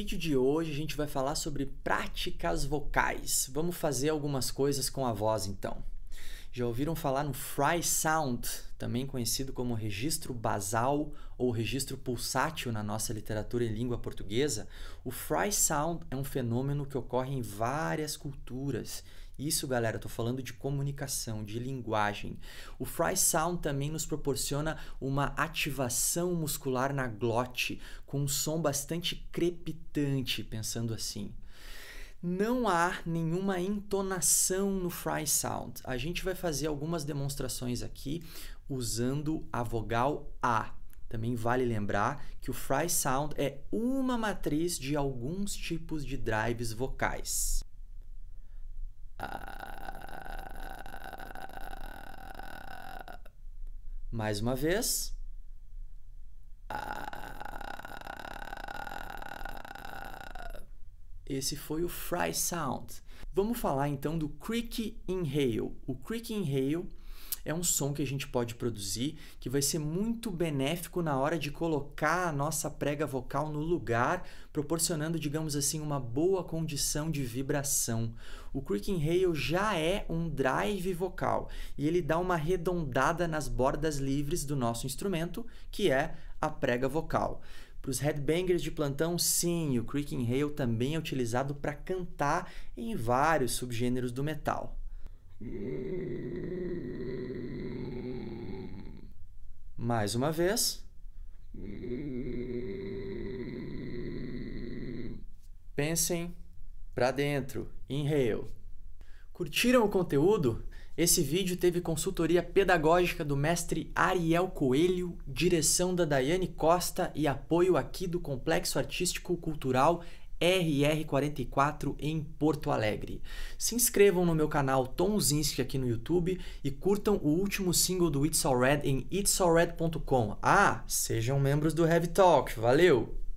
vídeo de hoje a gente vai falar sobre práticas vocais. Vamos fazer algumas coisas com a voz então. Já ouviram falar no Fry Sound, também conhecido como registro basal ou registro pulsátil na nossa literatura em língua portuguesa? O Fry Sound é um fenômeno que ocorre em várias culturas. Isso, galera, eu falando de comunicação, de linguagem. O Fry Sound também nos proporciona uma ativação muscular na glote, com um som bastante crepitante, pensando assim. Não há nenhuma entonação no fry sound. A gente vai fazer algumas demonstrações aqui usando a vogal A. Também vale lembrar que o fry sound é uma matriz de alguns tipos de drives vocais. Ah. Mais uma vez. Esse foi o Fry Sound. Vamos falar então do Creak Inhale. O Creak Inhale é um som que a gente pode produzir que vai ser muito benéfico na hora de colocar a nossa prega vocal no lugar, proporcionando, digamos assim, uma boa condição de vibração. O Creak inhale já é um drive vocal e ele dá uma arredondada nas bordas livres do nosso instrumento, que é a prega vocal. Para os headbangers de plantão, sim, o creaking rail também é utilizado para cantar em vários subgêneros do metal. Mais uma vez. Pensem para dentro, inhale. Curtiram o conteúdo? Esse vídeo teve consultoria pedagógica do mestre Ariel Coelho, direção da Daiane Costa e apoio aqui do Complexo Artístico Cultural RR44 em Porto Alegre. Se inscrevam no meu canal Tom Zinski aqui no YouTube e curtam o último single do It's All Red em it'sallred.com. Ah, sejam membros do Heavy Talk. Valeu!